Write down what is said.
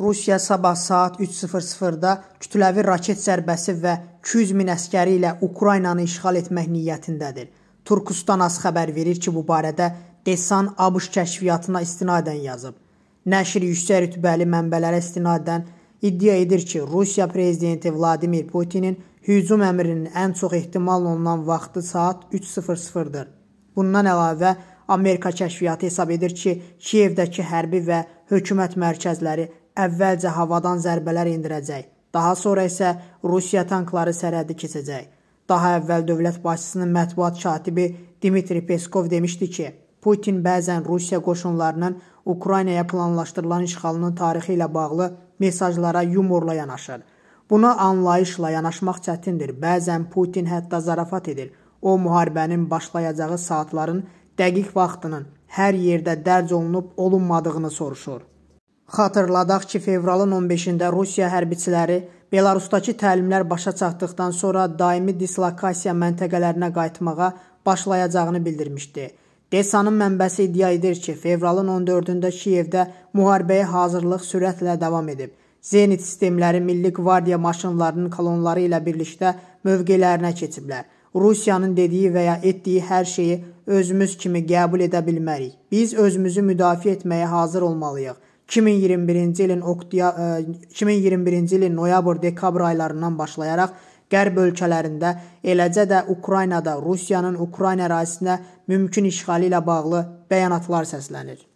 Rusiya sabah saat 3:00-da kütləvi raket zərbəsi və 200 min əskəri ilə Ukraynanı işğal etmək niyyətindədir. Turkustanas xəbər verir ki, bu barədə Desan ABŞ kəşfiyyatına istinadən yazıb. Nəşr yüksək rütbəli mənbələrə istinadən iddia edir ki, Rusiya prezidenti Vladimir Putinin hücum əmrinin ən çox ehtimal olunan vaxtı saat 3:00-dır. Bundan əlavə Amerika kəşfiyyatı hesab edir ki, Kiyevdəki hərbi və hökumət mərkəzləri əvvəlcə havadan zərbələr endirəcək, daha sonra isə Rusiya tankları sərhədi keçəcək. Daha əvvəl dövlət başçısının mətbuat katibi Dimitri Peskov demişdi ki, Putin bəzən Rusiya qoşunlarının Ukraynaya planlaşdırılan işğalının tarixi ilə bağlı mesajlara yumorla yanaşır. Buna anlayışla yanaşmaq çətindir. Bəzən Putin hətta zarafat edir. O müharibənin başlayacağı saatların dəqiq vaxtının hər yerdə dərc olunub olunmadığını soruşur. Xatırladaq ki, fevralın 15-də Rusiya hərbiçiləri Belarusdakı təlimlər başa çatdıqdan sonra daimi dislokasiya məntəqələrinə qayıtmağa başlayacağını bildirmişdi. DESA-nın mənbəsi iddia edir ki, fevralın 14-də Kiyevdə müharibəyə hazırlıq sürətlə davam edib. Zenit sistemləri Milli Qvardiya maşınlarının kolonları ilə birlikdə mövqelərinə keçiblər. Rusiyanın dediyi və ya etdiyi hər şeyi özümüz kimi qəbul edə bilmərik. Biz özümüzü müdafiə etməyə hazır olmalıyıq. 2021-ci ilin 2021-ci e, ilin noyabr-dekabr aylarından başlayaraq Qərb ölkələrində, eləcə də Ukraynada Rusiyanın Ukrayna ərazisinə mümkün işğalı ilə bağlı bəyanatlar səslənir.